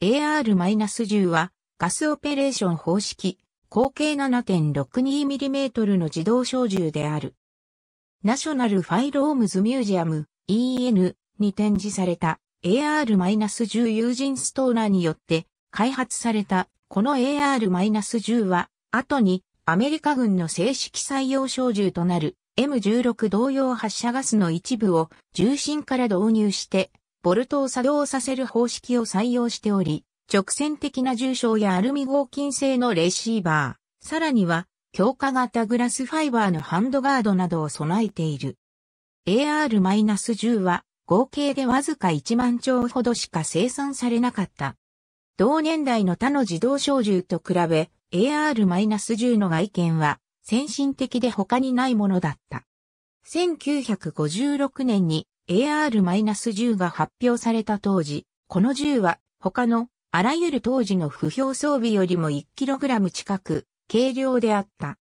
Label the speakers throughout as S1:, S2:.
S1: AR-10 はガスオペレーション方式、口径 7.62mm の自動小銃である。ナショナルファイロームズミュージアム EN に展示された AR-10 友人ストーナーによって開発されたこの AR-10 は後にアメリカ軍の正式採用小銃となる M16 同様発射ガスの一部を重心から導入してボルトを作動させる方式を採用しており、直線的な重症やアルミ合金製のレシーバー、さらには強化型グラスファイバーのハンドガードなどを備えている。AR-10 は合計でわずか1万丁ほどしか生産されなかった。同年代の他の自動小銃と比べ AR-10 の外見は先進的で他にないものだった。1956年に AR-10 が発表された当時、この銃は他のあらゆる当時の不評装備よりも 1kg 近く軽量であった。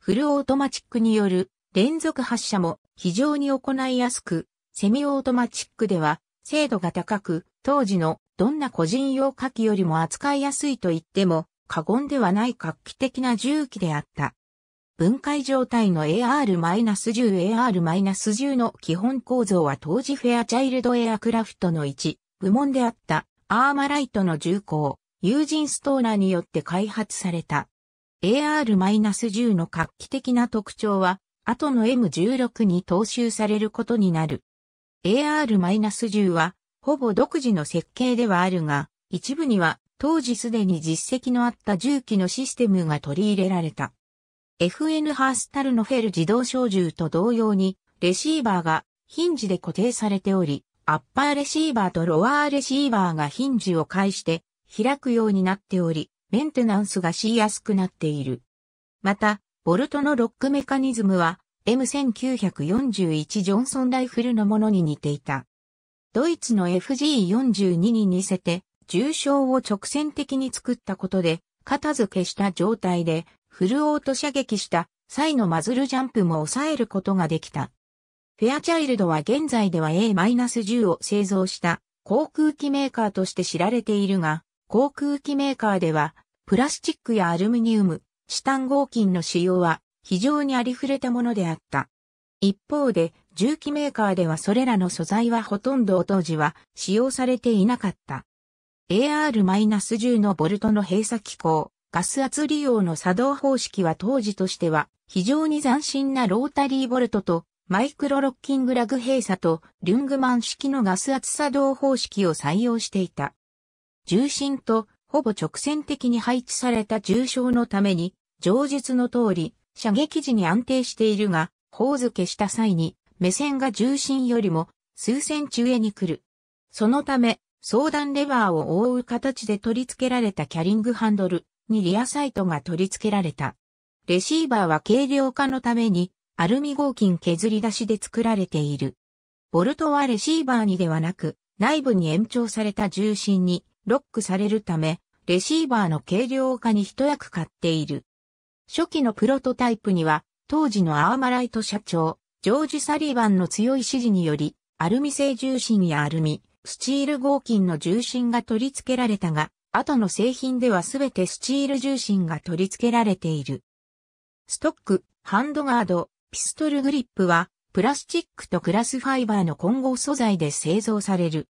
S1: フルオートマチックによる連続発射も非常に行いやすく、セミオートマチックでは精度が高く、当時のどんな個人用火器よりも扱いやすいと言っても過言ではない画期的な銃器であった。分解状態の AR-10、AR-10 の基本構造は当時フェアチャイルドエアクラフトの一部門であったアーマライトの重工、有人ストーナーによって開発された。AR-10 の画期的な特徴は、後の M16 に踏襲されることになる。AR-10 は、ほぼ独自の設計ではあるが、一部には当時すでに実績のあった重機のシステムが取り入れられた。FN ハースタルノフェル自動小銃と同様に、レシーバーがヒンジで固定されており、アッパーレシーバーとロワーレシーバーがヒンジを介して開くようになっており、メンテナンスがしやすくなっている。また、ボルトのロックメカニズムは M1941 ジョンソンライフルのものに似ていた。ドイツの FG42 に似せて、重傷を直線的に作ったことで、片付けした状態でフルオート射撃した際のマズルジャンプも抑えることができた。フェアチャイルドは現在では A-10 を製造した航空機メーカーとして知られているが、航空機メーカーではプラスチックやアルミニウム、チタン合金の使用は非常にありふれたものであった。一方で、重機メーカーではそれらの素材はほとんど当時は使用されていなかった。AR-10 のボルトの閉鎖機構、ガス圧利用の作動方式は当時としては非常に斬新なロータリーボルトとマイクロロッキングラグ閉鎖とリュングマン式のガス圧作動方式を採用していた。重心とほぼ直線的に配置された重傷のために、上述の通り、射撃時に安定しているが、砲付けした際に、目線が重心よりも数センチ上に来る。そのため、相談レバーを覆う形で取り付けられたキャリングハンドル、にリアサイトが取り付けられた。レシーバーは軽量化のためにアルミ合金削り出しで作られている。ボルトはレシーバーにではなく内部に延長された重心にロックされるため、レシーバーの軽量化に一役買っている。初期のプロトタイプには当時のアーマライト社長、ジョージ・サリバンの強い指示により、アルミ製重心やアルミ、スチール合金の重心が取り付けられたが、後の製品ではすべてスチール重心が取り付けられている。ストック、ハンドガード、ピストルグリップは、プラスチックとグラスファイバーの混合素材で製造される。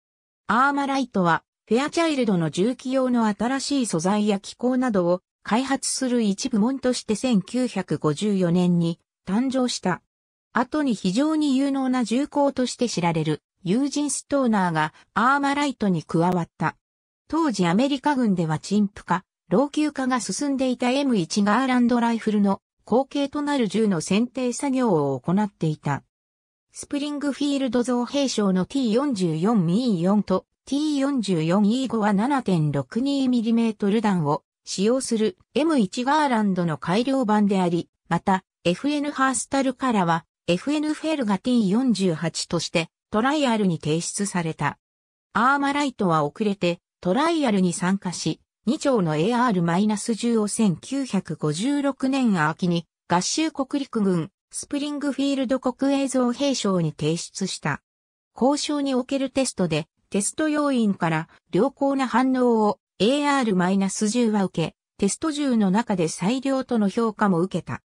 S1: アーマライトは、フェアチャイルドの重機用の新しい素材や機構などを開発する一部門として1954年に誕生した。後に非常に有能な重工として知られる、友人ストーナーがアーマライトに加わった。当時アメリカ軍では陳腐化、老朽化が進んでいた M1 ガーランドライフルの後継となる銃の選定作業を行っていた。スプリングフィールド造兵廠の T44E4 と T44E5 は 7.62mm 弾を使用する M1 ガーランドの改良版であり、また FN ハースタルからは FN フェルが T48 としてトライアルに提出された。アーマライトは遅れてトライアルに参加し、2丁の AR-10 を1956年秋に合衆国陸軍スプリングフィールド国営造兵省に提出した。交渉におけるテストでテスト要員から良好な反応を AR-10 は受け、テスト銃の中で最良との評価も受けた。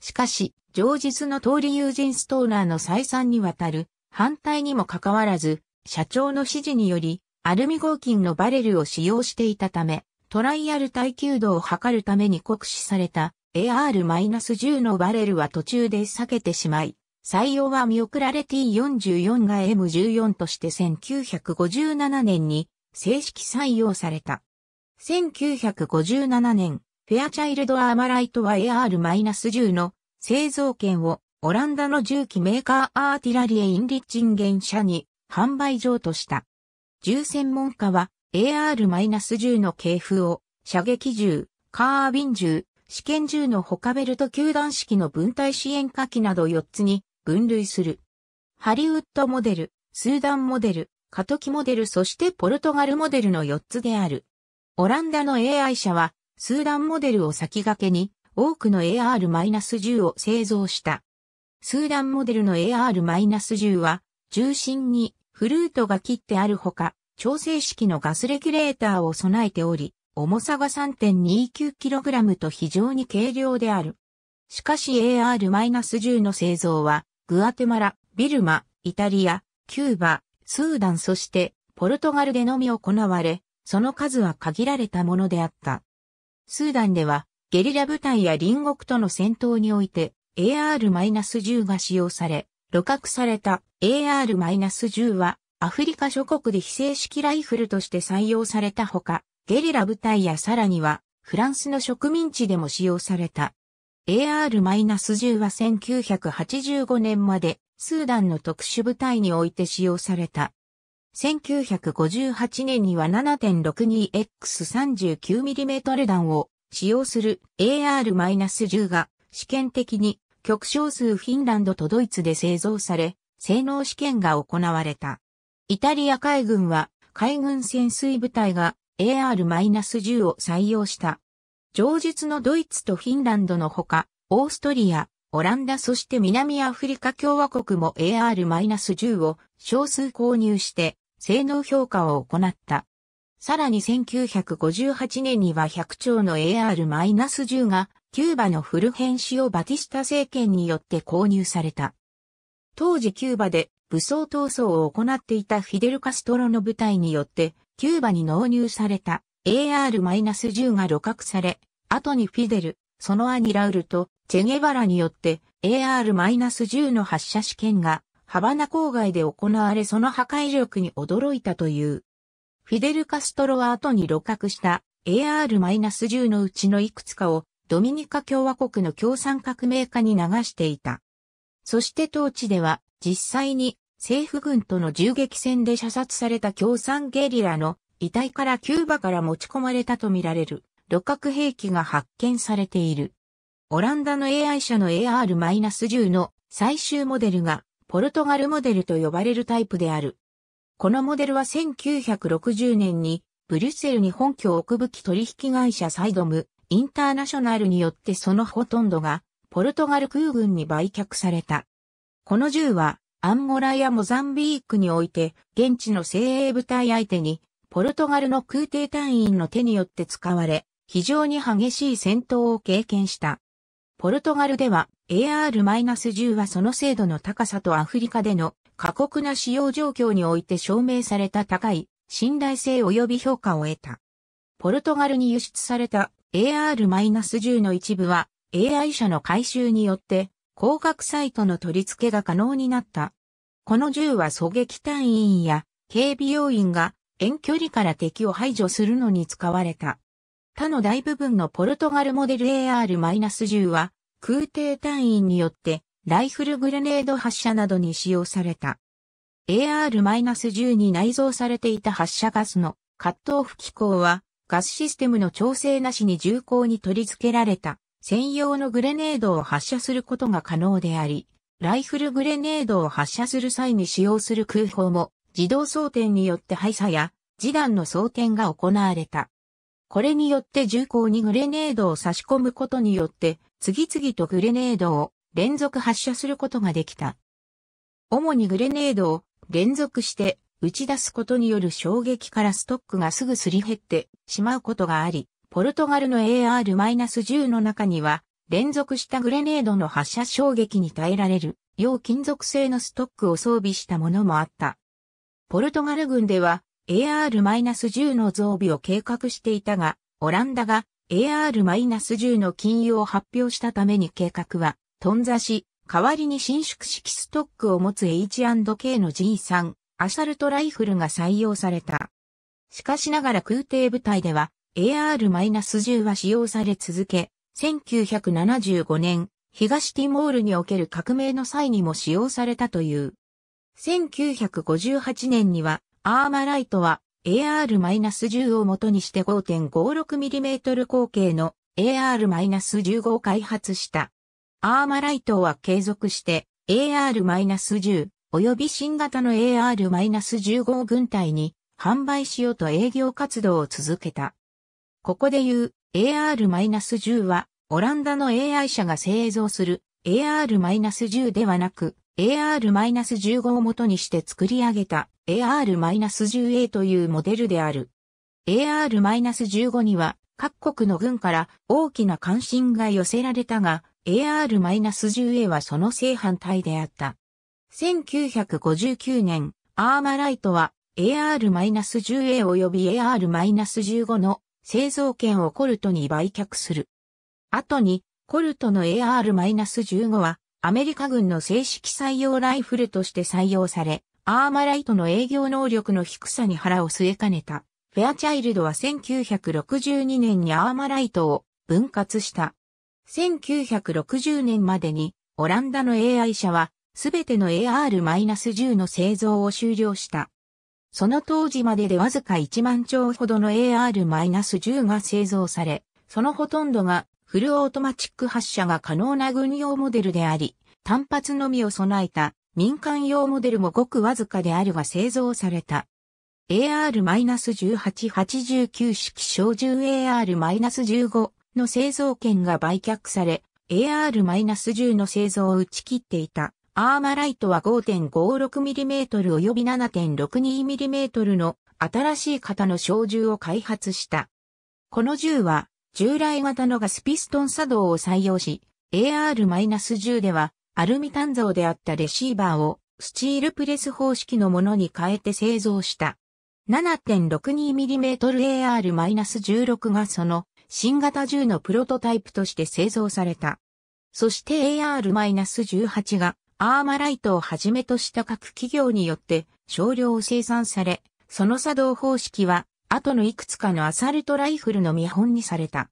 S1: しかし、上日の通り友人ストーナーの再三にわたる反対にもかかわらず、社長の指示により、アルミ合金のバレルを使用していたため、トライアル耐久度を測るために酷使された AR-10 のバレルは途中で避けてしまい、採用は見送られ T44 が M14 として1957年に正式採用された。1957年、フェアチャイルド・アーマライトは AR-10 の製造権をオランダの重機メーカーアーティラリエ・インリッチンゲン社に販売譲渡した。銃専門家は AR-10 の系譜を射撃銃、カービン銃、試験銃の他ベルト球団式の分体支援火器など4つに分類する。ハリウッドモデル、スーダンモデル、カトキモデルそしてポルトガルモデルの4つである。オランダの AI 社はスーダンモデルを先駆けに多くの AR-10 を製造した。スーダンモデルの AR-10 は重心にフルートが切ってあるほか、調整式のガスレギュレーターを備えており、重さが 3.29kg と非常に軽量である。しかし AR-10 の製造は、グアテマラ、ビルマ、イタリア、キューバ、スーダンそしてポルトガルでのみ行われ、その数は限られたものであった。スーダンではゲリラ部隊や隣国との戦闘において AR-10 が使用され、露獲された AR-10 はアフリカ諸国で非正式ライフルとして採用されたほか、ゲリラ部隊やさらにはフランスの植民地でも使用された。AR-10 は1985年までスーダンの特殊部隊において使用された。1958年には 7.62X39mm 弾を使用する AR-10 が試験的に極小数フィンランドとドイツで製造され、性能試験が行われた。イタリア海軍は海軍潜水部隊が AR-10 を採用した。上述のドイツとフィンランドのほか、オーストリア、オランダそして南アフリカ共和国も AR-10 を少数購入して性能評価を行った。さらに1958年には100兆の AR-10 がキューバのフルヘンシオ・バティスタ政権によって購入された。当時キューバで武装闘争を行っていたフィデル・カストロの部隊によって、キューバに納入された AR-10 が露獲され、後にフィデル、その兄ラウルとチェゲバラによって AR-10 の発射試験がハバナ郊外で行われその破壊力に驚いたという。フィデル・カストロは後に露獲した AR-10 のうちのいくつかをドミニカ共和国の共産革命家に流していた。そして当地では実際に政府軍との銃撃戦で射殺された共産ゲリラの遺体からキューバから持ち込まれたとみられる旅客兵器が発見されている。オランダの AI 社の AR-10 の最終モデルがポルトガルモデルと呼ばれるタイプである。このモデルは1960年にブリュッセルに本拠を置く武器取引会社サイドムインターナショナルによってそのほとんどがポルトガル空軍に売却された。この銃は、アンゴラやモザンビークにおいて、現地の精鋭部隊相手に、ポルトガルの空挺隊員の手によって使われ、非常に激しい戦闘を経験した。ポルトガルでは AR-10 はその精度の高さとアフリカでの過酷な使用状況において証明された高い信頼性及び評価を得た。ポルトガルに輸出された AR-10 の一部は AI 社の回収によって広角サイトの取り付けが可能になった。この銃は狙撃隊員や警備要員が遠距離から敵を排除するのに使われた。他の大部分のポルトガルモデル AR-10 は空挺隊員によってライフルグレネード発射などに使用された。AR-10 に内蔵されていた発射ガスのカットオフ機構はガスシステムの調整なしに重厚に取り付けられた専用のグレネードを発射することが可能であり、ライフルグレネードを発射する際に使用する空砲も自動装填によって配射や示談の装填が行われた。これによって銃口にグレネードを差し込むことによって次々とグレネードを連続発射することができた。主にグレネードを連続して打ち出すことによる衝撃からストックがすぐすり減ってしまうことがあり、ポルトガルの AR-10 の中には、連続したグレネードの発射衝撃に耐えられる、要金属製のストックを装備したものもあった。ポルトガル軍では AR-10 の増備を計画していたが、オランダが AR-10 の禁輸を発表したために計画は、頓挫し、代わりに伸縮式ストックを持つ H&K の G3、アサルトライフルが採用された。しかしながら空挺部隊では、AR-10 は使用され続け、1975年、東ティモールにおける革命の際にも使用されたという。1958年には、アーマライトは AR-10 を元にして 5.56mm 口径の a r 1 5を開発した。アーマライトは継続して AR-10 及び新型の AR-15 軍隊に販売しようと営業活動を続けた。ここで言う AR-10 はオランダの AI 社が製造する AR-10 ではなく AR-15 を元にして作り上げた AR-10A というモデルである。AR-15 には各国の軍から大きな関心が寄せられたが AR-10A はその正反対であった。1959年、アーマライトは AR-10A 及び AR-15 の製造権をコルトに売却する。後に、コルトの AR-15 は、アメリカ軍の正式採用ライフルとして採用され、アーマライトの営業能力の低さに腹を据えかねた。フェアチャイルドは1962年にアーマライトを分割した。1960年までに、オランダの AI 社は、すべての AR-10 の製造を終了した。その当時まででわずか1万丁ほどの AR-10 が製造され、そのほとんどがフルオートマチック発射が可能な軍用モデルであり、単発のみを備えた民間用モデルもごくわずかであるが製造された。AR-1889 式小銃 AR-15 の製造権が売却され、AR-10 の製造を打ち切っていた。アーマライトは 5.56mm 及び 7.62mm の新しい型の小銃を開発した。この銃は従来型のガスピストン作動を採用し、AR-10 ではアルミ炭造であったレシーバーをスチールプレス方式のものに変えて製造した。7.62mmAR-16 がその新型銃のプロトタイプとして製造された。そして AR-18 がアーマライトをはじめとした各企業によって少量生産され、その作動方式は後のいくつかのアサルトライフルの見本にされた。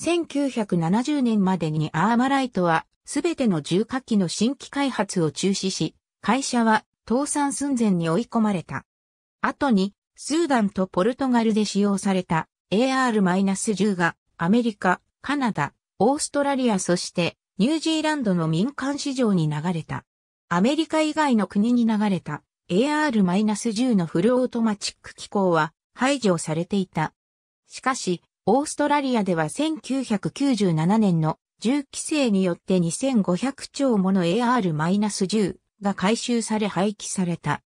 S1: 1970年までにアーマライトはすべての重火器の新規開発を中止し、会社は倒産寸前に追い込まれた。後にスーダンとポルトガルで使用された AR-10 がアメリカ、カナダ、オーストラリアそしてニュージーランドの民間市場に流れた。アメリカ以外の国に流れた AR-10 のフルオートマチック機構は排除されていた。しかし、オーストラリアでは1997年の銃規制によって2500兆もの AR-10 が回収され廃棄された。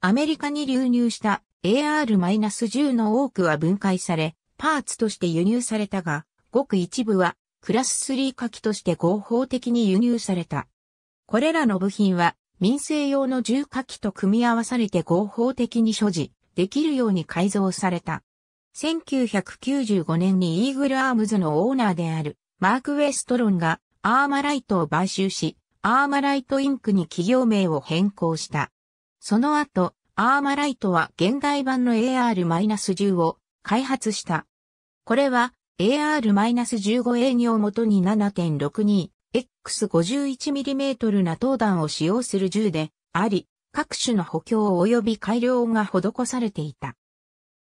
S1: アメリカに流入した AR-10 の多くは分解され、パーツとして輸入されたが、ごく一部はクラス3火器として合法的に輸入された。これらの部品は民生用の重火器と組み合わされて合法的に所持できるように改造された。1995年にイーグルアームズのオーナーであるマーク・ウェストロンがアーマライトを買収し、アーマライトインクに企業名を変更した。その後、アーマライトは現代版の AR-10 を開発した。これは AR-15A2 をもとに 7.62X51mm な投弾を使用する銃であり、各種の補強及び改良が施されていた。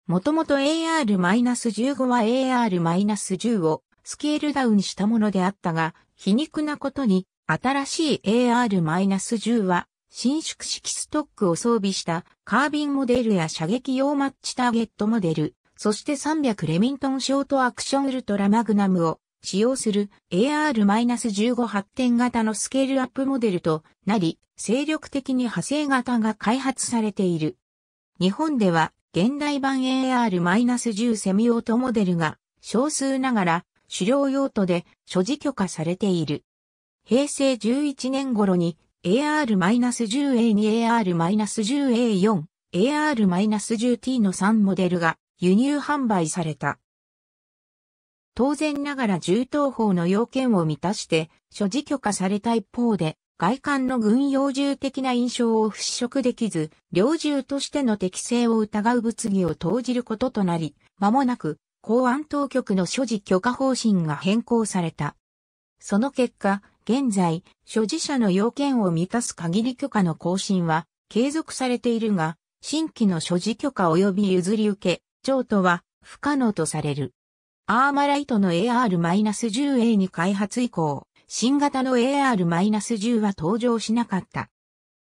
S1: もともと AR-15 は AR-10 をスケールダウンしたものであったが、皮肉なことに新しい AR-10 は伸縮式ストックを装備したカービンモデルや射撃用マッチターゲットモデル、そして300レミントンショートアクションウルトラマグナムを使用する AR-15 発展型のスケールアップモデルとなり、精力的に派生型が開発されている。日本では現代版 AR-10 セミオートモデルが少数ながら狩猟用途で所持許可されている。平成11年頃に AR-10A2、AR-10A4、AR-10T の3モデルが輸入販売された。当然ながら銃刀法の要件を満たして所持許可された一方で、外観の軍用銃的な印象を払拭できず、猟銃としての適性を疑う物議を投じることとなり、間もなく公安当局の所持許可方針が変更された。その結果、現在、所持者の要件を満たす限り許可の更新は継続されているが、新規の所持許可及び譲り受け、譲渡は不可能とされる。アーマライトの AR-10A に開発以降、新型の AR-10 は登場しなかった。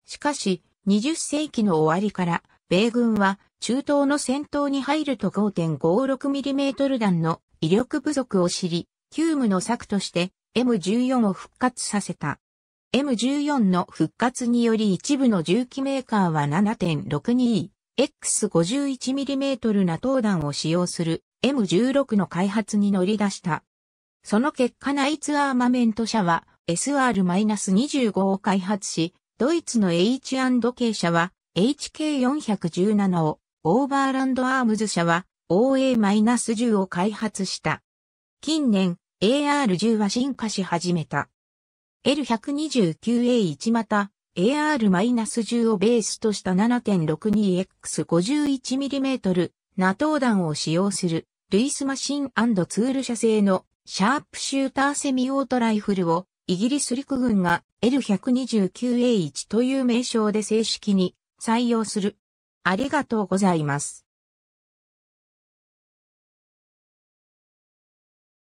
S1: しかし、20世紀の終わりから、米軍は中東の戦闘に入ると 5.56mm 弾の威力不足を知り、急務の策として M14 を復活させた。M14 の復活により一部の銃器メーカーは 7.62E X51mm な投弾を使用する M16 の開発に乗り出した。その結果ナイツアーマメント社は SR-25 を開発し、ドイツの H&K 社は HK417 を、オーバーランドアームズ社は OA-10 を開発した。近年 AR-10 は進化し始めた。L129A1 また AR-10 をベースとした 7.62X51mm ナトー弾を使用するルイスマシンツール社製のシャープシューターセミオートライフルをイギリス陸軍が L129A1 という名称で正式に採用する。ありがとうございます。